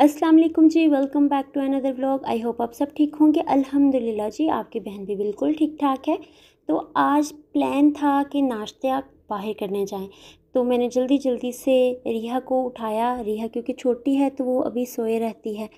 Aslam ji welcome back to another blog I hope आप सब ठीक होंगे अल्हम्दुलिल्लाह जी आपकी बहन भी बिल्कुल ठीक ठाक है तो आज प्लान था कि नाश्ते आप बाहर करने जाएं तो मैंने जल्दी जल्दी से रिया को उठाया रिया क्योंकि छोटी है तो वो अभी सोए रहती है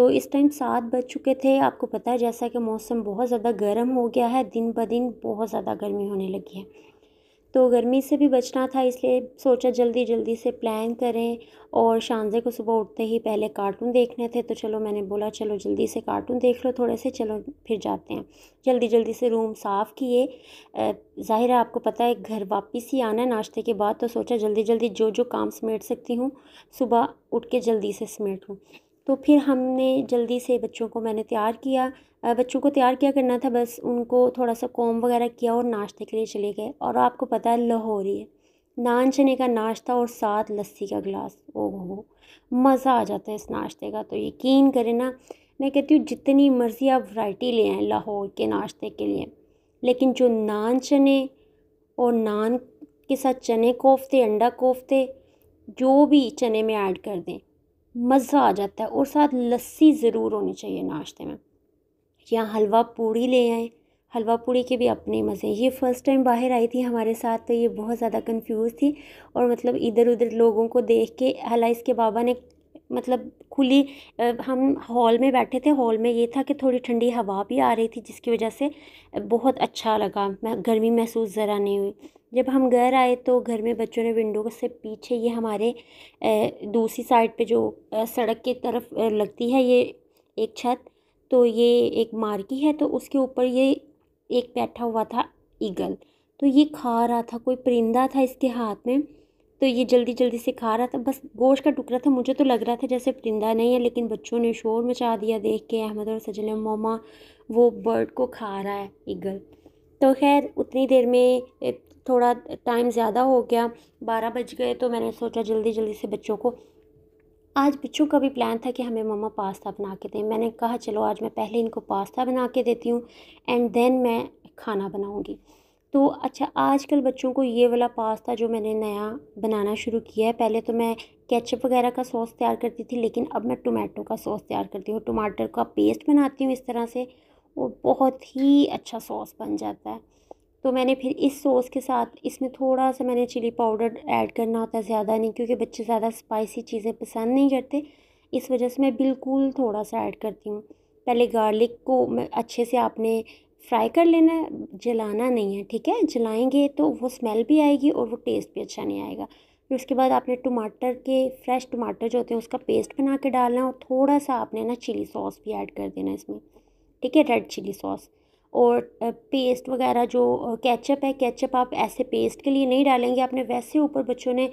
तो इस टाइम सात बज चुके थे आपको पता है जैसा कि मौसम बहुत ज़्यादा गर्म हो गया है दिन ब दिन बहुत ज़्यादा गर्मी होने लगी है तो गर्मी से भी बचना था इसलिए सोचा जल्दी जल्दी से प्लान करें और शानजे को सुबह उठते ही पहले कार्टून देखने थे तो चलो मैंने बोला चलो जल्दी से कार्टून देख लो थोड़े से चलो फिर जाते हैं जल्दी जल्दी से रूम साफ़ किए ज़ाहिर है आपको पता है घर वापस ही आना है नाश्ते के बाद तो सोचा जल्दी जल्दी जो जो काम समेट सकती हूँ सुबह उठ के जल्दी से समेट लूँ तो फिर हमने जल्दी से बच्चों को मैंने तैयार किया बच्चों को तैयार किया करना था बस उनको थोड़ा सा कॉम वगैरह किया और नाश्ते के लिए चले गए और आपको पता है लाहौरी है नान चने का नाश्ता और साथ लस्सी का गिलास ओहो मज़ा आ जाता है इस नाश्ते का तो यकीन करें ना मैं कहती हूँ जितनी मर्ज़ी आप वैरायटी ले आएँ लाहौर के नाश्ते के लिए लेकिन जो नान चने और नान के साथ चने कोफ्ते अंडा कोफ्ते जो भी चने में ऐड कर दें मज़ा आ जाता है और साथ लस्सी ज़रूर होनी चाहिए नाश्ते में या हलवा पूड़ी ले आएँ हलवा पूड़ी के भी अपने मज़े ये फ़र्स्ट टाइम बाहर आई थी हमारे साथ तो ये बहुत ज़्यादा कंफ्यूज थी और मतलब इधर उधर लोगों को देख के हला इसके बाबा ने मतलब खुली हम हॉल में बैठे थे हॉल में ये था कि थोड़ी ठंडी हवा भी आ रही थी जिसकी वजह से बहुत अच्छा लगा गर्मी महसूस ज़रा नहीं हुई जब हम घर आए तो घर में बच्चों ने विंडो से पीछे ये हमारे दूसरी साइड पे जो सड़क की तरफ लगती है ये एक छत तो ये एक मार्की है तो उसके ऊपर ये एक बैठा हुआ था ईगल तो ये खा रहा था कोई परिंदा था इसके हाथ में तो ये जल्दी जल्दी से खा रहा था बस गोश्त का टुकड़ा था मुझे तो लग रहा था जैसे परिंदा नहीं है लेकिन बच्चों ने शोर मचा दिया देख के अहमद और सजल ने मोमा वो बर्ड को खा रहा है ईगल तो खैर उतनी देर में थोड़ा टाइम ज़्यादा हो गया बारह बज गए तो मैंने सोचा जल्दी जल्दी से बच्चों को आज बच्चों का भी प्लान था कि हमें मम्मा पास्ता बना के दें मैंने कहा चलो आज मैं पहले इनको पास्ता बना के देती हूँ एंड देन मैं खाना बनाऊँगी तो अच्छा आजकल बच्चों को ये वाला पास्ता जो मैंने नया बनाना शुरू किया है पहले तो मैं केचप वगैरह का सॉस तैयार करती थी लेकिन अब मैं टोमेटो का सॉस तैयार करती हूँ टमाटर का पेस्ट बनाती हूँ इस तरह से और बहुत ही अच्छा सॉस बन जाता है तो मैंने फिर इस सॉस के साथ इसमें थोड़ा सा मैंने चिली पाउडर ऐड करना होता है ज़्यादा नहीं क्योंकि बच्चे ज़्यादा स्पाइसी चीज़ें पसंद नहीं करते इस वजह से मैं बिल्कुल थोड़ा सा ऐड करती हूँ पहले गार्लिक को अच्छे से आपने फ्राई कर लेना है जलाना नहीं है ठीक है जलाएंगे तो वो स्मेल भी आएगी और वो टेस्ट भी अच्छा नहीं आएगा फिर उसके बाद आपने टमाटर के फ्रेश टमाटर जो होते हैं उसका पेस्ट बना के डालना है और थोड़ा सा आपने ना चिली सॉस भी ऐड कर देना इसमें ठीक है रेड चिली सॉस और पेस्ट वगैरह जो केचप है केचप आप ऐसे पेस्ट के लिए नहीं डालेंगे आपने वैसे ऊपर बच्चों ने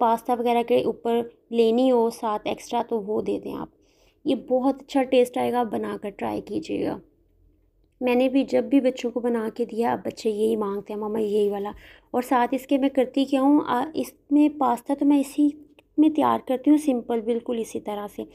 पास्ता वगैरह के ऊपर लेनी हो साथ एक्स्ट्रा तो वो दे दें आप ये बहुत अच्छा टेस्ट आएगा आप बना कर ट्राई कीजिएगा मैंने भी जब भी बच्चों को बना के दिया अब बच्चे यही मांगते हैं मामा यही वाला और साथ इसके मैं करती क्या हूँ इसमें पास्ता तो मैं इसी में तैयार करती हूँ सिंपल बिल्कुल इसी तरह से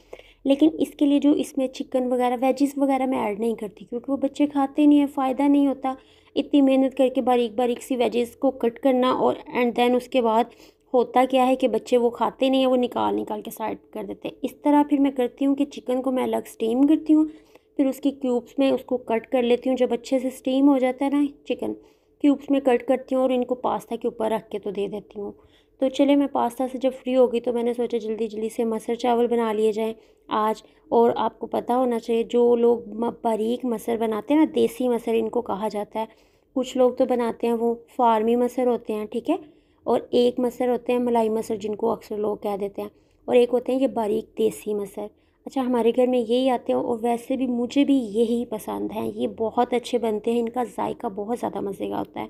लेकिन इसके लिए जो इसमें चिकन वगैरह वेजिस वगैरह मैं ऐड नहीं करती क्योंकि वो बच्चे खाते नहीं हैं फ़ायदा नहीं होता इतनी मेहनत करके बारीक बारीक सी वेजेस को कट करना और एंड देन उसके बाद होता क्या है कि बच्चे वो खाते नहीं हैं वो निकाल निकाल के साइड कर देते हैं इस तरह फिर मैं करती हूँ कि चिकन को मैं अलग स्टीम करती हूँ फिर उसकी क्यूब्स में उसको कट कर लेती हूँ जब अच्छे से स्टीम हो जाता है ना चिकन क्यूब्स में कट करती हूँ और इनको पास्ता के ऊपर रख के तो दे देती हूँ तो चले मैं पास्ता से जब फ्री हो गई तो मैंने सोचा जल्दी जल्दी से मसर चावल बना लिए जाएँ आज और आपको पता होना चाहिए जो लोग बारीक मसर बनाते हैं ना देसी मसर इनको कहा जाता है कुछ लोग तो बनाते हैं वो फार्मी मसर होते हैं ठीक है और एक मसर होते हैं मलाई मसर जिनको अक्सर लोग कह देते हैं और एक होते हैं ये बारीक देसी मसर अच्छा हमारे घर में यही आते हैं और वैसे भी मुझे भी यही पसंद हैं ये बहुत अच्छे बनते हैं इनका जायका बहुत ज़्यादा मज़े का होता है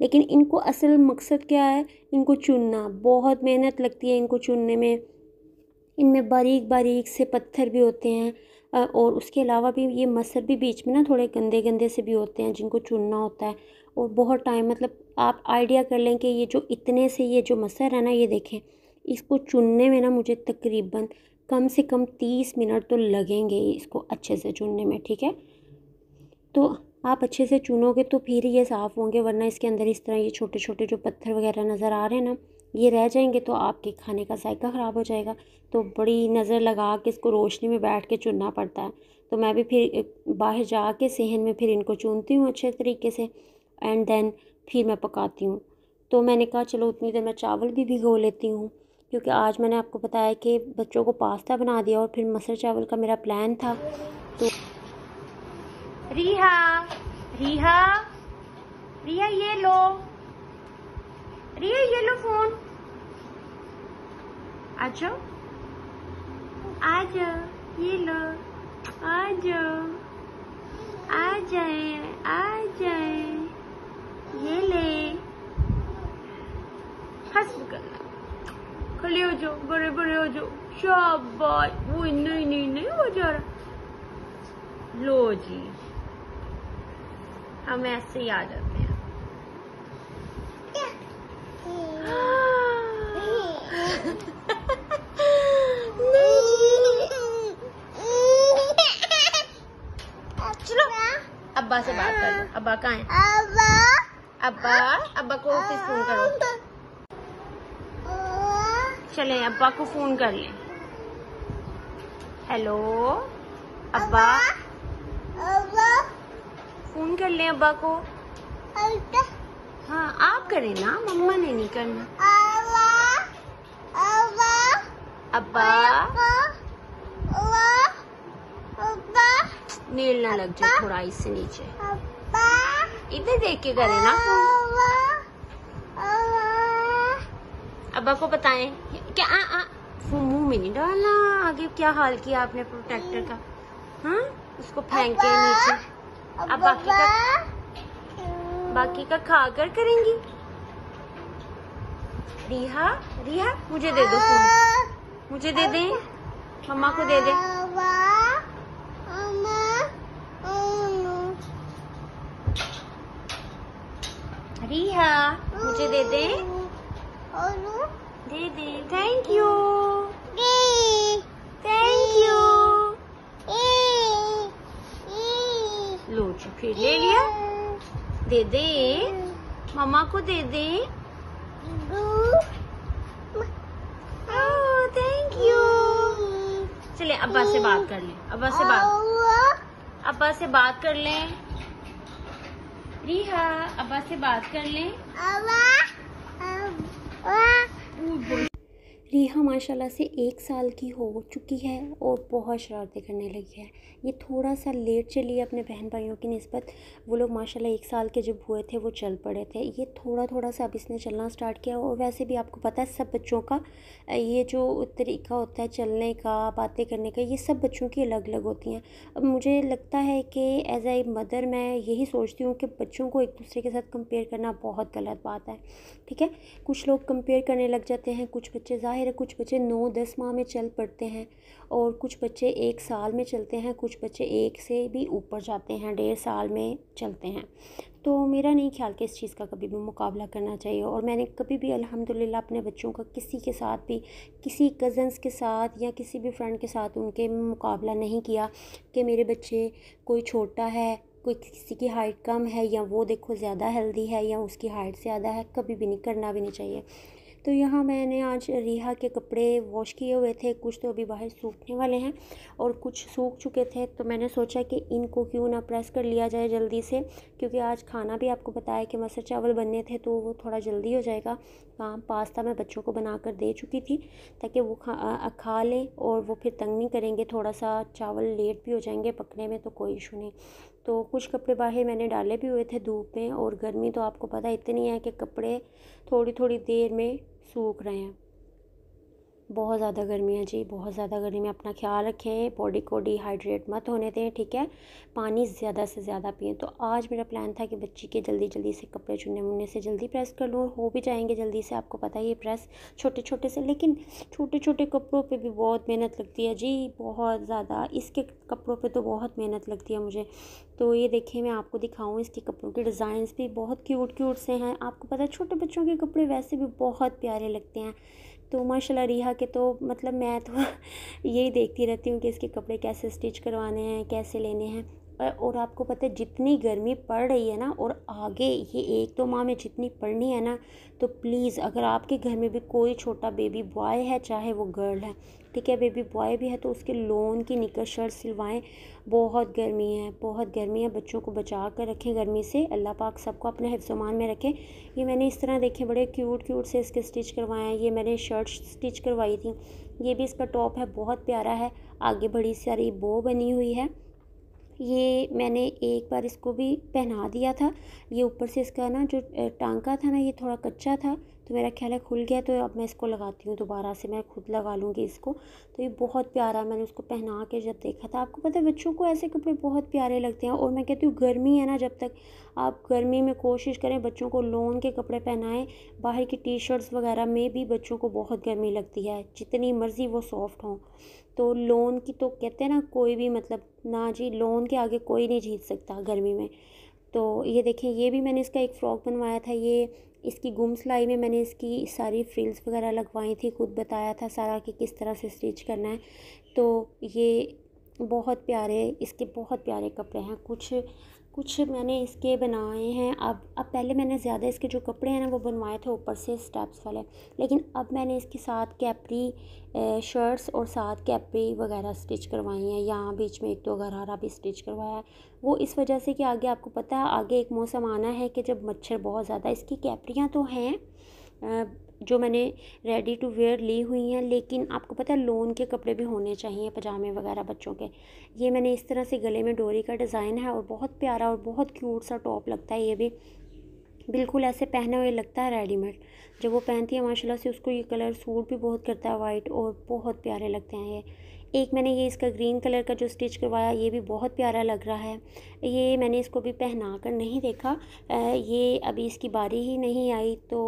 लेकिन इनको असल मकसद क्या है इनको चुनना बहुत मेहनत लगती है इनको चुनने में इनमें बारीक बारीक से पत्थर भी होते हैं और उसके अलावा भी ये मसर भी बीच में ना थोड़े गंदे गंदे से भी होते हैं जिनको चुनना होता है और बहुत टाइम मतलब आप आइडिया कर लें कि ये जो इतने से ये जो मसर है ना ये देखें इसको चुनने में ना मुझे तकरीबन कम से कम तीस मिनट तो लगेंगे इसको अच्छे से चुनने में ठीक है तो आप अच्छे से चुनोगे तो फिर ये साफ़ होंगे वरना इसके अंदर इस तरह ये छोटे छोटे जो पत्थर वगैरह नज़र आ रहे हैं ना ये रह जाएंगे तो आपके खाने का जायका ख़राब हो जाएगा तो बड़ी नज़र लगा के इसको रोशनी में बैठ के चुनना पड़ता है तो मैं भी फिर बाहर जा के सहन में फिर इनको चुनती हूँ अच्छे तरीके से एंड देन फिर मैं पकाती हूँ तो मैंने कहा चलो उतनी देर मैं चावल भी भिगो लेती हूँ क्योंकि आज मैंने आपको बताया कि बच्चों को पास्ता बना दिया और फिर मसर चावल का मेरा प्लान था तो रिहा रिहा रिया ये लो रिया ये लो फोन आ जाओ आ ये लो आज आ जाए आ जाए ये ले हंस करना खड़े हो जाओ बड़े बड़े हो जाओ शाबाश वो इन्ना ही नहीं नहीं हो जा रहा लो जी हम ऐसे ही आ जाते हैं अब्बा से बात करो अब्बा कहाँ है अब्बा अब्बा अब्बा को फोन करो चले अब्बा को फोन कर लें हेलो अब्बा अब्बा फोन कर लें अब्बा को हाँ आप करें ना मम्मा ने नहीं करना अब्बा अब्बा अब्बा नील ना लग जाए थोड़ा इससे नीचे इधर देख के करें ना अब्बा को बताएं क्या आ, आ, मुंह में नहीं डाला आगे क्या हाल किया आपने प्रोटेक्टर का हाँ उसको फेंक के नीचे अब बाकी का बाकी का खा कर करेंगी रिहा रिहा मुझे दे दो फोन मुझे दे दे मम्मा को दे दे रिहा मुझे दे दे दीदी थैंक यू थैंक यू लो जी फिर ले लिया दे दे मम्मा को दे दे थैंक यू चले अब्बा से बात कर लें अब्बा से बात अब्बा से बात कर लें रिहा अब्बा से बात कर लें अब्बा रेहा माशाल्लाह से एक साल की हो चुकी है और बहुत शरारतें करने लगी है ये थोड़ा सा लेट चली है अपने बहन भाइयों की नस्बत वो लोग माशाल्लाह एक साल के जब हुए थे वो चल पड़े थे ये थोड़ा थोड़ा सा अब इसने चलना स्टार्ट किया और वैसे भी आपको पता है सब बच्चों का ये जो तरीका होता है चलने का बातें करने का ये सब बच्चों की अलग अलग होती हैं अब मुझे लगता है कि एज ए मदर मैं यही सोचती हूँ कि बच्चों को एक दूसरे के साथ कंपेयर करना बहुत गलत बात है ठीक है कुछ लोग कंपेयर करने लग जाते हैं कुछ बच्चे ज़ाहिर ज़ाहिर है कुछ बच्चे नौ दस माह में चल पड़ते हैं और कुछ बच्चे एक साल में चलते हैं कुछ बच्चे एक से भी ऊपर जाते हैं डेढ़ साल में चलते हैं तो मेरा नहीं ख्याल कि इस चीज़ का कभी भी मुकाबला करना चाहिए और मैंने कभी भी अल्हम्दुलिल्लाह अपने बच्चों का किसी के साथ भी किसी कज़न्स के साथ या किसी भी फ्रेंड के साथ उनके मुकाबला नहीं किया कि मेरे बच्चे कोई छोटा है कोई किसी की हाइट कम है या वो देखो ज़्यादा हेल्दी है या उसकी हाइट ज़्यादा है कभी भी नहीं करना भी नहीं चाहिए तो यहाँ मैंने आज रिहा के कपड़े वॉश किए हुए थे कुछ तो अभी बाहर सूखने वाले हैं और कुछ सूख चुके थे तो मैंने सोचा कि इनको क्यों ना प्रेस कर लिया जाए जल्दी से क्योंकि आज खाना भी आपको बताया कि मसर चावल बनने थे तो वो थोड़ा जल्दी हो जाएगा काम हाँ, पास्ता मैं बच्चों को बना कर दे चुकी थी ताकि वो खा खा लें और वो फिर तंग नहीं करेंगे थोड़ा सा चावल लेट भी हो जाएंगे पकने में तो कोई इशू नहीं तो कुछ कपड़े बाहर मैंने डाले भी हुए थे धूप में और गर्मी तो आपको पता इतनी है कि कपड़े थोड़ी थोड़ी देर में सूख रहे हैं बहुत ज़्यादा गर्मी है जी बहुत ज़्यादा गर्मी में अपना ख्याल रखें बॉडी को डिहाइड्रेट मत होने दें ठीक है पानी ज़्यादा से ज़्यादा पिए तो आज मेरा प्लान था कि बच्ची के जल्दी जल्दी से कपड़े चुनने मुन्ने से जल्दी प्रेस कर लूँ हो भी जाएंगे जल्दी से आपको पता है ये प्रेस छोटे छोटे से लेकिन छोटे छोटे कपड़ों पर भी बहुत मेहनत लगती है जी बहुत ज़्यादा इसके कपड़ों पर तो बहुत मेहनत लगती है मुझे तो ये देखिए मैं आपको दिखाऊँ इसके कपड़ों के डिज़ाइंस भी बहुत क्यूट क्यूट से हैं आपको पता है छोटे बच्चों के कपड़े वैसे भी बहुत प्यारे लगते हैं तो माशाल्लाह रिहा के तो मतलब मैं तो यही देखती रहती हूँ कि इसके कपड़े कैसे स्टिच करवाने हैं कैसे लेने हैं और आपको पता है जितनी गर्मी पड़ रही है ना और आगे ये एक दो तो माह में जितनी पड़नी है ना तो प्लीज़ अगर आपके घर में भी कोई छोटा बेबी बॉय है चाहे वो गर्ल है ठीक है बेबी बॉय भी है तो उसके लोन की निकल शर्ट सिलवाएँ बहुत गर्मी है बहुत गर्मी है बच्चों को बचा कर रखें गर्मी से अल्लाह पाक सबको अपने हिफ्समान में रखें ये मैंने इस तरह देखे बड़े क्यूट क्यूट से इसके स्टिच करवाए हैं ये मैंने शर्ट स्टिच करवाई थी ये भी इसका टॉप है बहुत प्यारा है आगे बड़ी सारी बो बनी हुई है ये मैंने एक बार इसको भी पहना दिया था ये ऊपर से इसका ना जो टांका था ना ये थोड़ा कच्चा था तो मेरा ख्याल है खुल गया तो अब मैं इसको लगाती हूँ दोबारा से मैं खुद लगा लूँगी इसको तो ये बहुत प्यारा मैंने उसको पहना के जब देखा था आपको पता है बच्चों को ऐसे कपड़े बहुत प्यारे लगते हैं और मैं कहती हूँ गर्मी है ना जब तक आप गर्मी में कोशिश करें बच्चों को लोन के कपड़े पहनाएं बाहर की टी शर्ट्स वगैरह में भी बच्चों को बहुत गर्मी लगती है जितनी मर्ज़ी वो सॉफ्ट हों तो लोन की तो कहते हैं ना कोई भी मतलब ना जी लोन के आगे कोई नहीं जीत सकता गर्मी में तो ये देखें ये भी मैंने इसका एक फ़्रॉक बनवाया था ये इसकी गुम सिलाई में मैंने इसकी सारी फ्रिल्स वगैरह लगवाई थी खुद बताया था सारा कि किस तरह से स्टिच करना है तो ये बहुत प्यारे इसके बहुत प्यारे कपड़े हैं कुछ कुछ मैंने इसके बनाए हैं अब अब पहले मैंने ज़्यादा इसके जो कपड़े हैं ना वो बनवाए थे ऊपर से स्टेप्स वाले लेकिन अब मैंने इसके साथ कैपरी शर्ट्स और साथ कैपरी वगैरह स्टिच करवाई हैं यहाँ बीच में एक दो घरारा भी स्टिच करवाया है वो इस वजह से कि आगे आपको पता है आगे एक मौसम आना है कि जब मच्छर बहुत ज़्यादा इसकी कैपरियाँ तो हैं जो मैंने रेडी टू वेयर ली हुई हैं लेकिन आपको पता है लोन के कपड़े भी होने चाहिए पजामे वगैरह बच्चों के ये मैंने इस तरह से गले में डोरी का डिज़ाइन है और बहुत प्यारा और बहुत क्यूट सा टॉप लगता है ये भी बिल्कुल ऐसे पहने हुए लगता है रेडीमेड जब वो पहनती है माशाल्लाह से उसको ये कलर सूट भी बहुत करता है वाइट और बहुत प्यारे लगते हैं ये एक मैंने ये इसका ग्रीन कलर का जो स्टिच करवाया ये भी बहुत प्यारा लग रहा है ये मैंने इसको भी पहना कर नहीं देखा ये अभी इसकी बारी ही नहीं आई तो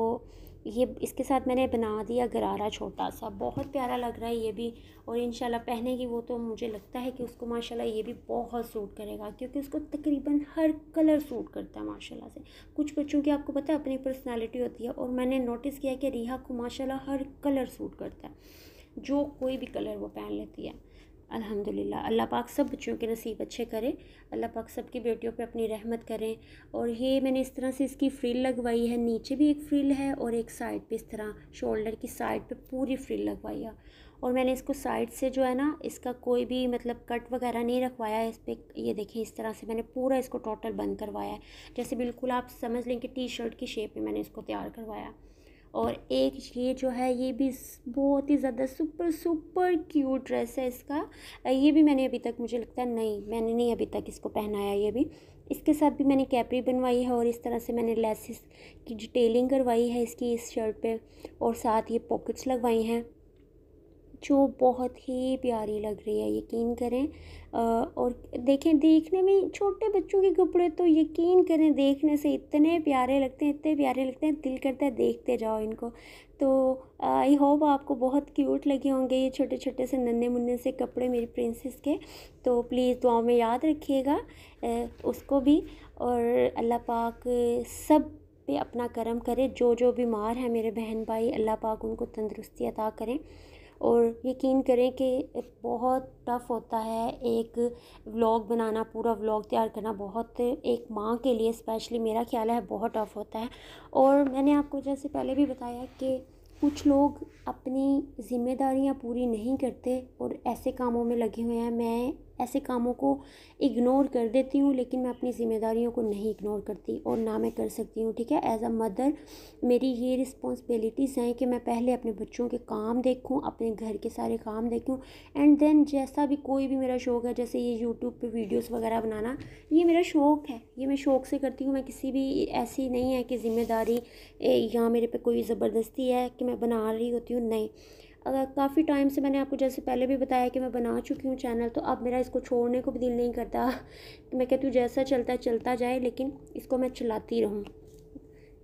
ये इसके साथ मैंने बना दिया गरारा छोटा सा बहुत प्यारा लग रहा है ये भी और इन पहने की वो तो मुझे लगता है कि उसको माशाल्लाह ये भी बहुत सूट करेगा क्योंकि उसको तकरीबन हर कलर सूट करता है माशाल्लाह से कुछ बच्चों की आपको पता है अपनी पर्सनालिटी होती है और मैंने नोटिस किया कि रिहा को माशाला हर कलर सूट करता है जो कोई भी कलर वो पहन लेती है अल्हम्दुलिल्लाह अल्लाह पाक सब बच्चों के नसीब अच्छे करें अल्लाह पाक सब की बेटियों पे अपनी रहमत करें और ये मैंने इस तरह से इसकी फ्रिल लगवाई है नीचे भी एक फ्रिल है और एक साइड पे इस तरह शोल्डर की साइड पे पूरी फ्रिल लगवाई है और मैंने इसको साइड से जो है ना इसका कोई भी मतलब कट वगैरह नहीं रखवाया इस पर ये देखें इस तरह से मैंने पूरा इसको टोटल बंद करवाया है जैसे बिल्कुल आप समझ लें कि टी शर्ट की शेप में मैंने इसको तैयार करवाया और एक ये जो है ये भी बहुत ही ज़्यादा सुपर सुपर क्यूट ड्रेस है इसका ये भी मैंने अभी तक मुझे लगता है नहीं मैंने नहीं अभी तक इसको पहनाया ये भी इसके साथ भी मैंने कैपरी बनवाई है और इस तरह से मैंने लेसिस की डिटेलिंग करवाई है इसकी इस शर्ट पे और साथ ये पॉकेट्स लगवाई हैं जो बहुत ही प्यारी लग रही है यकीन करें और देखें देखने में छोटे बच्चों के कपड़े तो यकीन करें देखने से इतने प्यारे लगते हैं इतने प्यारे लगते हैं दिल करता है देखते जाओ इनको तो आई होप आपको बहुत क्यूट लगे होंगे ये छोटे छोटे से नन्हे मुन्ने से कपड़े मेरी प्रिंसेस के तो प्लीज़ दुआओं में याद रखिएगा उसको भी और अल्लाह पाक सब पे अपना करम करे जो जो बीमार हैं मेरे बहन भाई अल्लाह पाक उनको तंदरुस्ती अदा करें और यकीन करें कि बहुत टफ़ होता है एक व्लॉग बनाना पूरा व्लॉग तैयार करना बहुत एक माँ के लिए स्पेशली मेरा ख्याल है बहुत टफ़ होता है और मैंने आपको जैसे पहले भी बताया कि कुछ लोग अपनी ज़िम्मेदारियाँ पूरी नहीं करते और ऐसे कामों में लगे हुए हैं मैं ऐसे कामों को इग्नोर कर देती हूँ लेकिन मैं अपनी ज़िम्मेदारियों को नहीं इग्नोर करती और ना मैं कर सकती हूँ ठीक है एज़ अ मदर मेरी ये रिस्पॉन्सिबिलिटीज़ हैं कि मैं पहले अपने बच्चों के काम देखूँ अपने घर के सारे काम देखूँ एंड देन जैसा भी कोई भी मेरा शौक़ है जैसे ये यूट्यूब पर वीडियोज़ वगैरह बनाना ये मेरा शौक़ है ये मैं शौक़ से करती हूँ मैं किसी भी ऐसी नहीं है कि ज़िम्मेदारी या मेरे पर कोई ज़बरदस्ती है कि मैं बना रही होती हूँ नहीं अगर काफ़ी टाइम से मैंने आपको जैसे पहले भी बताया कि मैं बना चुकी हूँ चैनल तो अब मेरा इसको छोड़ने को भी दिल नहीं करता तो मैं कहती हूँ जैसा चलता है चलता जाए लेकिन इसको मैं चलाती रहूँ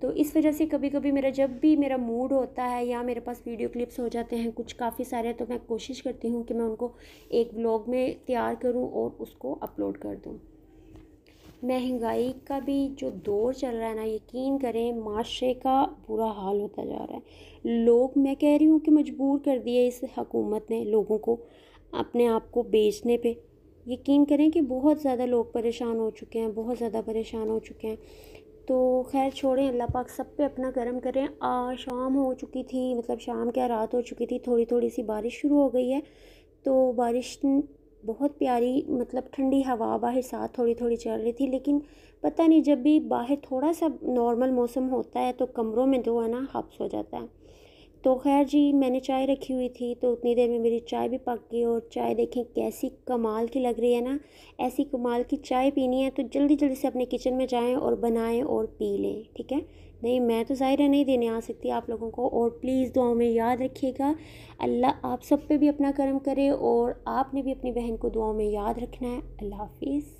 तो इस वजह से कभी कभी मेरा जब भी मेरा मूड होता है या मेरे पास वीडियो क्लिप्स हो जाते हैं कुछ काफ़ी सारे तो मैं कोशिश करती हूँ कि मैं उनको एक ब्लॉग में तैयार करूँ और उसको अपलोड कर दूँ महंगाई का भी जो दौर चल रहा है ना यकीन करें माशरे का बुरा हाल होता जा रहा है लोग मैं कह रही हूँ कि मजबूर कर दिए इस हकूमत ने लोगों को अपने आप को बेचने पे यकीन करें कि बहुत ज़्यादा लोग परेशान हो चुके हैं बहुत ज़्यादा परेशान हो चुके हैं तो खैर छोड़ें अल्लाह पाक सब पे अपना गर्म करें आ, शाम हो चुकी थी मतलब शाम क्या रात हो चुकी थी थोड़ी थोड़ी सी बारिश शुरू हो गई है तो बारिश बहुत प्यारी मतलब ठंडी हवा बाहर साथ थोड़ी थोड़ी चल रही थी लेकिन पता नहीं जब भी बाहर थोड़ा सा नॉर्मल मौसम होता है तो कमरों में जो है ना हफ्स हो जाता है तो खैर जी मैंने चाय रखी हुई थी तो उतनी देर में मेरी चाय भी पक गई और चाय देखें कैसी कमाल की लग रही है ना ऐसी कमाल की चाय पीनी है तो जल्दी जल्दी से अपने किचन में जाएँ और बनाएँ और पी लें ठीक है नहीं मैं तो ज़ाहिर है नहीं देने आ सकती आप लोगों को और प्लीज़ दुआ में याद रखिएगा अल्लाह आप सब पे भी अपना करम करे और आपने भी अपनी बहन को दुआ में याद रखना है अल्लाह हाफिज़